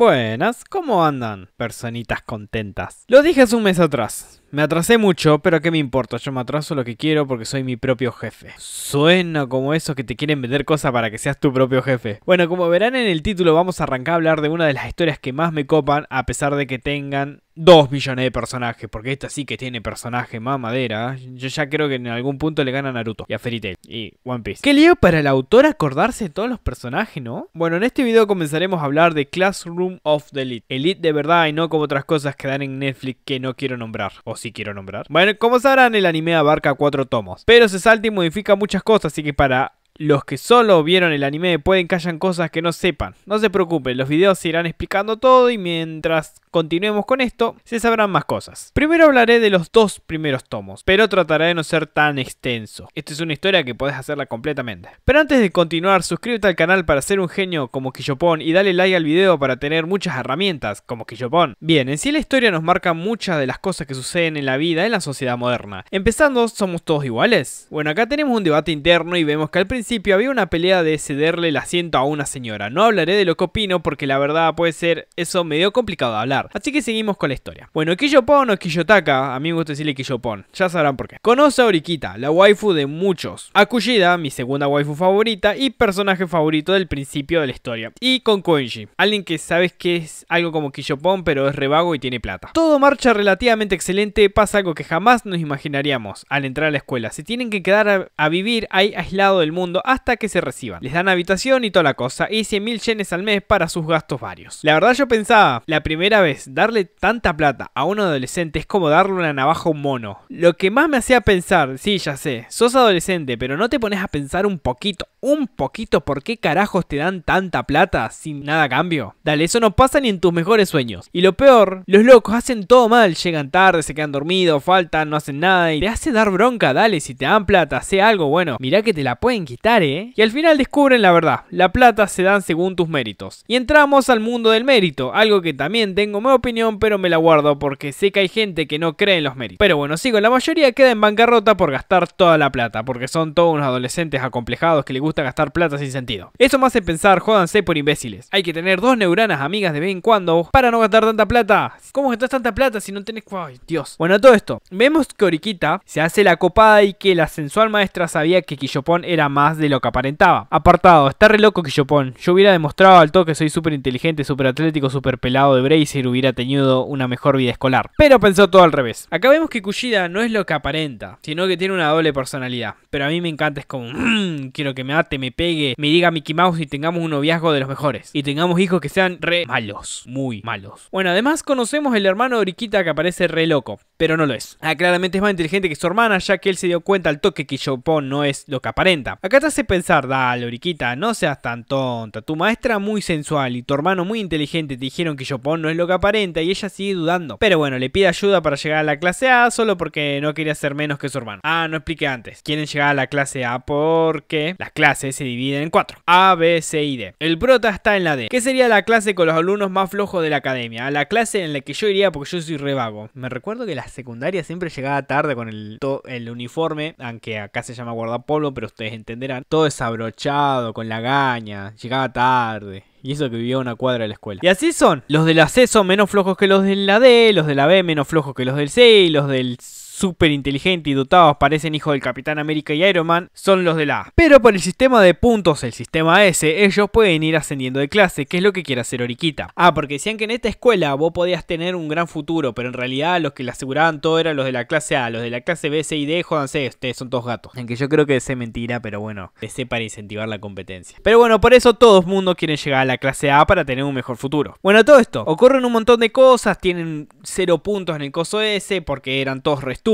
Buenas, ¿cómo andan? Personitas contentas. Lo dije hace un mes atrás. Me atrasé mucho, pero ¿qué me importa? Yo me atraso lo que quiero porque soy mi propio jefe. Suena como eso que te quieren vender cosas para que seas tu propio jefe. Bueno, como verán en el título, vamos a arrancar a hablar de una de las historias que más me copan, a pesar de que tengan dos millones de personajes, porque esta sí que tiene personaje más madera. ¿eh? Yo ya creo que en algún punto le gana a Naruto y a Fairy y One Piece. Qué lío para el autor acordarse de todos los personajes, ¿no? Bueno, en este video comenzaremos a hablar de Classroom of the Elite. Elite de verdad y no como otras cosas que dan en Netflix que no quiero nombrar, o sí quiero nombrar. Bueno, como sabrán, el anime abarca cuatro tomos, pero se salta y modifica muchas cosas, así que para los que solo vieron el anime pueden callar cosas que no sepan. No se preocupen, los videos se irán explicando todo y mientras continuemos con esto, se sabrán más cosas. Primero hablaré de los dos primeros tomos, pero trataré de no ser tan extenso. Esta es una historia que podés hacerla completamente. Pero antes de continuar, suscríbete al canal para ser un genio como Quillopón y dale like al video para tener muchas herramientas como Quillopón. Bien, en sí la historia nos marca muchas de las cosas que suceden en la vida en la sociedad moderna. Empezando, ¿somos todos iguales? Bueno, acá tenemos un debate interno y vemos que al principio había una pelea de cederle el asiento a una señora. No hablaré de lo que opino porque la verdad puede ser eso medio complicado de hablar. Así que seguimos con la historia. Bueno, Kiyopon o Kiyotaka, a mí me gusta decirle Kiyopon, ya sabrán por qué. Conoce a Orikita, la waifu de muchos. acullida mi segunda waifu favorita y personaje favorito del principio de la historia. Y con Koenji, alguien que sabes que es algo como Kiyopon pero es revago y tiene plata. Todo marcha relativamente excelente, pasa algo que jamás nos imaginaríamos al entrar a la escuela. Se tienen que quedar a vivir ahí aislado del mundo hasta que se reciban. Les dan habitación y toda la cosa, y 100 mil yenes al mes para sus gastos varios. La verdad yo pensaba, la primera vez, darle tanta plata a un adolescente es como darle una navaja a un mono. Lo que más me hacía pensar, sí, ya sé, sos adolescente, pero no te pones a pensar un poquito, un poquito por qué carajos te dan tanta plata sin nada a cambio. Dale, eso no pasa ni en tus mejores sueños. Y lo peor, los locos hacen todo mal, llegan tarde, se quedan dormidos, faltan, no hacen nada y te hace dar bronca, dale, si te dan plata, hace algo bueno, mirá que te la pueden quitar ¿eh? y al final descubren la verdad, la plata se dan según tus méritos. Y entramos al mundo del mérito, algo que también tengo mi opinión, pero me la guardo porque sé que hay gente que no cree en los méritos. Pero bueno, sigo, la mayoría queda en bancarrota por gastar toda la plata, porque son todos unos adolescentes acomplejados que les gusta gastar plata sin sentido. Eso me hace pensar, jódanse por imbéciles. Hay que tener dos neuronas amigas de vez en cuando para no gastar tanta plata. ¿Cómo gastas tanta plata si no tenés... ¡Ay, Dios! Bueno, todo esto. Vemos que Oriquita se hace la copada y que la sensual maestra sabía que Quillopón era más de lo que aparentaba. Apartado, está re loco Quillopón. Yo hubiera demostrado al toque que soy súper inteligente, súper atlético, súper pelado de Bracer, hubiera tenido una mejor vida escolar. Pero pensó todo al revés. Acá vemos que Kushida no es lo que aparenta, sino que tiene una doble personalidad. Pero a mí me encanta, es como, mm, quiero que me ate, me pegue, me diga Mickey Mouse y tengamos un noviazgo de los mejores. Y tengamos hijos que sean re malos, muy malos. Bueno, además conocemos el hermano Oriquita que aparece re loco pero no lo es. Ah, claramente es más inteligente que su hermana, ya que él se dio cuenta al toque que Chopon no es lo que aparenta. Acá te hace pensar, dale, Oriquita, no seas tan tonta. Tu maestra muy sensual y tu hermano muy inteligente te dijeron que Chopon no es lo que aparenta y ella sigue dudando. Pero bueno, le pide ayuda para llegar a la clase A solo porque no quería ser menos que su hermano. Ah, no expliqué antes. Quieren llegar a la clase A porque las clases se dividen en cuatro. A, B, C y D. El prota está en la D, ¿Qué sería la clase con los alumnos más flojos de la academia. La clase en la que yo iría porque yo soy revago. Me recuerdo que las secundaria siempre llegaba tarde con el, el uniforme, aunque acá se llama guardapolvo, pero ustedes entenderán. Todo desabrochado, con la gaña, llegaba tarde. Y eso que vivía una cuadra de la escuela. Y así son. Los de la C son menos flojos que los de la D, los de la B menos flojos que los del C y los del súper inteligente y dotados parecen hijos del Capitán América y Iron Man son los de la A. Pero por el sistema de puntos, el sistema S, ellos pueden ir ascendiendo de clase, que es lo que quiere hacer Oriquita. Ah, porque decían que en esta escuela vos podías tener un gran futuro, pero en realidad los que le aseguraban todo eran los de la clase A, los de la clase B, C y D, jodanse, ustedes son todos gatos. en que yo creo que es mentira, pero bueno, es para incentivar la competencia. Pero bueno, por eso todos los mundo quieren llegar a la clase A para tener un mejor futuro. Bueno, todo esto, ocurren un montón de cosas, tienen cero puntos en el coso S porque eran todos restos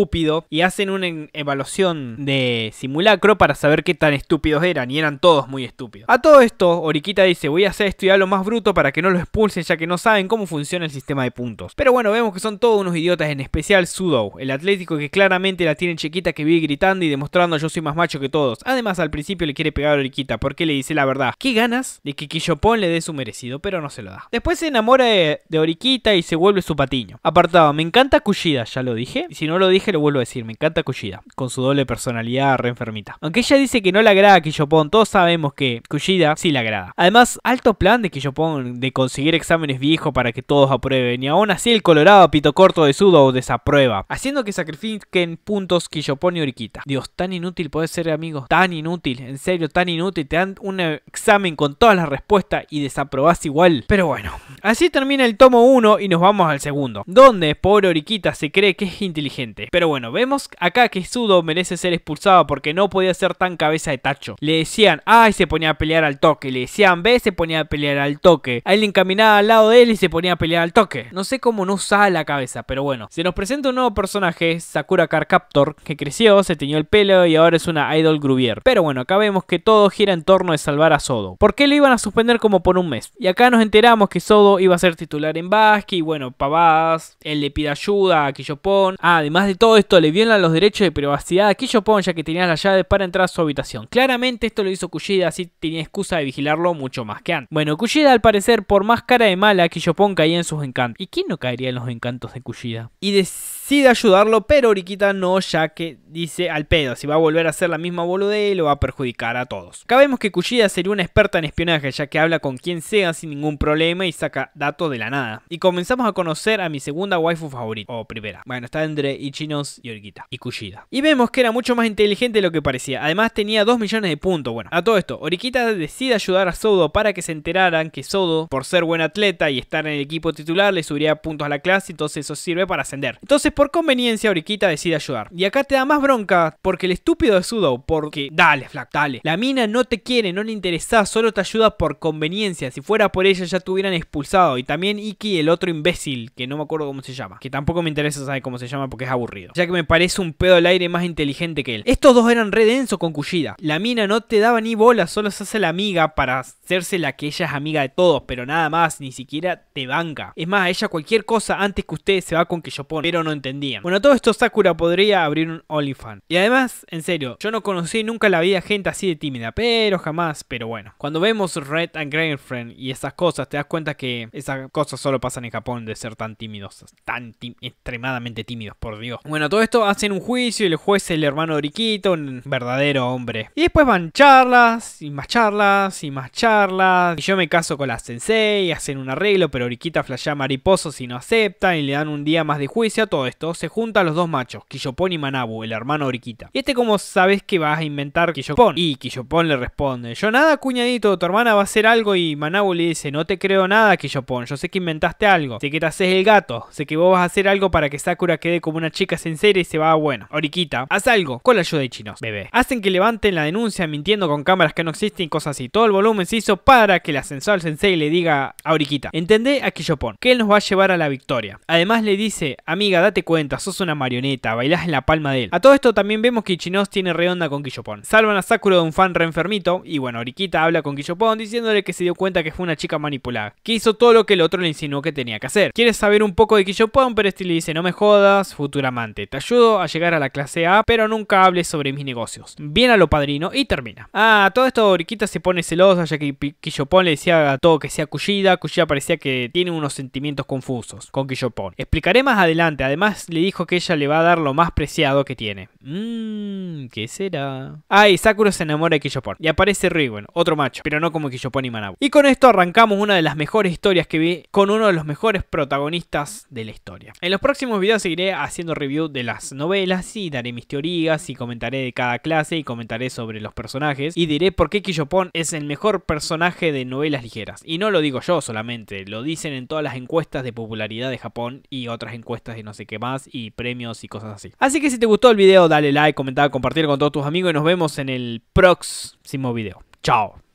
y hacen una evaluación de simulacro para saber qué tan estúpidos eran y eran todos muy estúpidos. A todo esto, Oriquita dice, voy a hacer estudiar lo más bruto para que no lo expulsen ya que no saben cómo funciona el sistema de puntos. Pero bueno, vemos que son todos unos idiotas, en especial Sudo, el atlético que claramente la tiene chiquita que vive gritando y demostrando yo soy más macho que todos. Además, al principio le quiere pegar a Oriquita porque le dice la verdad. ¿Qué ganas de que Quillopón le dé su merecido? Pero no se lo da. Después se enamora de, Oriquita y se vuelve su patiño. Apartado, me encanta cullida ya lo dije. si no lo dije lo vuelvo a decir, me encanta Kushida, con su doble personalidad re enfermita. Aunque ella dice que no le agrada a todos sabemos que Kushida sí le agrada. Además, alto plan de Quillopón de conseguir exámenes viejos para que todos aprueben, y aún así el colorado pito corto de Sudo desaprueba, haciendo que sacrifiquen puntos Quillopón y Oriquita. Dios, tan inútil puede ser, amigo, tan inútil, en serio, tan inútil, te dan un examen con todas las respuestas y desaprobás igual. Pero bueno, así termina el tomo 1 y nos vamos al segundo, donde pobre Oriquita se cree que es inteligente pero bueno, vemos acá que Sudo merece ser expulsado porque no podía ser tan cabeza de tacho. Le decían A y se ponía a pelear al toque. Le decían ve se ponía a pelear al toque. A él le encaminaba al lado de él y se ponía a pelear al toque. No sé cómo no usa la cabeza, pero bueno. Se nos presenta un nuevo personaje, Sakura Carcaptor, que creció, se teñió el pelo y ahora es una idol gruvier. Pero bueno, acá vemos que todo gira en torno de salvar a Sodo. ¿Por qué lo iban a suspender como por un mes? Y acá nos enteramos que Sodo iba a ser titular en Basque y bueno, pavadas. Él le pide ayuda a Kiyopon. Ah, además de todo esto le violan los derechos de privacidad a aquellos ya que tenía las llaves para entrar a su habitación. Claramente esto lo hizo Kushida, así tenía excusa de vigilarlo mucho más que antes. Bueno, Kushida al parecer, por más cara de mala, Kiyopon caía en sus encantos. ¿Y quién no caería en los encantos de Kushida? Y decide ayudarlo, pero Oriquita no, ya que dice al pedo, si va a volver a hacer la misma boludez, lo va a perjudicar a todos. Cabemos que Kushida sería una experta en espionaje, ya que habla con quien sea sin ningún problema y saca datos de la nada. Y comenzamos a conocer a mi segunda waifu favorita, o primera. Bueno, está entre Ichi y Oriquita y Kushida. Y vemos que era mucho más inteligente de lo que parecía. Además tenía 2 millones de puntos. Bueno, a todo esto, Oriquita decide ayudar a Sodo para que se enteraran que Sodo, por ser buen atleta y estar en el equipo titular, le subiría puntos a la clase, entonces eso sirve para ascender. Entonces, por conveniencia, Oriquita decide ayudar. Y acá te da más bronca porque el estúpido de Sudo, porque dale, Flack, dale. La mina no te quiere, no le interesa, solo te ayuda por conveniencia. Si fuera por ella ya te hubieran expulsado. Y también Iki, el otro imbécil, que no me acuerdo cómo se llama, que tampoco me interesa saber cómo se llama porque es aburrido ya que me parece un pedo al aire más inteligente que él. Estos dos eran re denso con Cullida. La mina no te daba ni bola, solo se hace la amiga para hacerse la que ella es amiga de todos, pero nada más, ni siquiera te banca. Es más, a ella cualquier cosa antes que usted se va con que yo ponga, pero no entendía. Bueno, todo esto Sakura podría abrir un OnlyFans. Y además, en serio, yo no conocí nunca la vida gente así de tímida, pero jamás, pero bueno. Cuando vemos Red and Girlfriend y esas cosas, te das cuenta que esas cosas solo pasan en Japón de ser tan tímidos, tan extremadamente tímidos, por Dios. Bueno, todo esto hacen un juicio y el juez es el hermano Oriquito, un verdadero hombre. Y después van charlas y más charlas y más charlas. Y yo me caso con la sensei, hacen un arreglo, pero Oriquita flashea mariposo si no acepta y le dan un día más de juicio a todo esto. Se juntan los dos machos, Quillopón y Manabu, el hermano Oriquita. Y este como sabes que vas a inventar Quillopón? Y Quillopón le responde, yo nada cuñadito, tu hermana va a hacer algo y Manabu le dice, no te creo nada Quillopón. yo sé que inventaste algo. Sé que te haces el gato, sé que vos vas a hacer algo para que Sakura quede como una chica sensei y se va bueno. Oriquita, haz algo con la ayuda de chinos, bebé. Hacen que levanten la denuncia mintiendo con cámaras que no existen y cosas así. Todo el volumen se hizo para que la sensual sensei le diga a Oriquita, entendé a Kiyopon, que él nos va a llevar a la victoria. Además le dice, amiga, date cuenta, sos una marioneta, bailás en la palma de él. A todo esto también vemos que chinos tiene redonda con Kiyopon. Salvan a Sakura de un fan re enfermito y bueno, Oriquita habla con Kiyopon diciéndole que se dio cuenta que fue una chica manipulada, que hizo todo lo que el otro le insinuó que tenía que hacer. Quiere saber un poco de Quillopón, pero este le dice, no me jodas, futura madre. Te ayudo a llegar a la clase A, pero nunca hables sobre mis negocios. Viene a lo padrino y termina. Ah, todo esto Oriquita se pone celosa ya que Quillopón le decía a todo que sea Cullida. Cullida parecía que tiene unos sentimientos confusos con Quillopón. Explicaré más adelante. Además le dijo que ella le va a dar lo más preciado que tiene. Mmm, ¿qué será? Ah, y Sakura se enamora de Quillopón. Y aparece Riven, otro macho, pero no como Quillopón y Manabu. Y con esto arrancamos una de las mejores historias que vi con uno de los mejores protagonistas de la historia. En los próximos videos seguiré haciendo reviews de las novelas y daré mis teorías y comentaré de cada clase y comentaré sobre los personajes y diré por qué Kiyopon es el mejor personaje de novelas ligeras. Y no lo digo yo solamente, lo dicen en todas las encuestas de popularidad de Japón y otras encuestas y no sé qué más y premios y cosas así. Así que si te gustó el video dale like, comentar, compartir con todos tus amigos y nos vemos en el próximo video. Chao.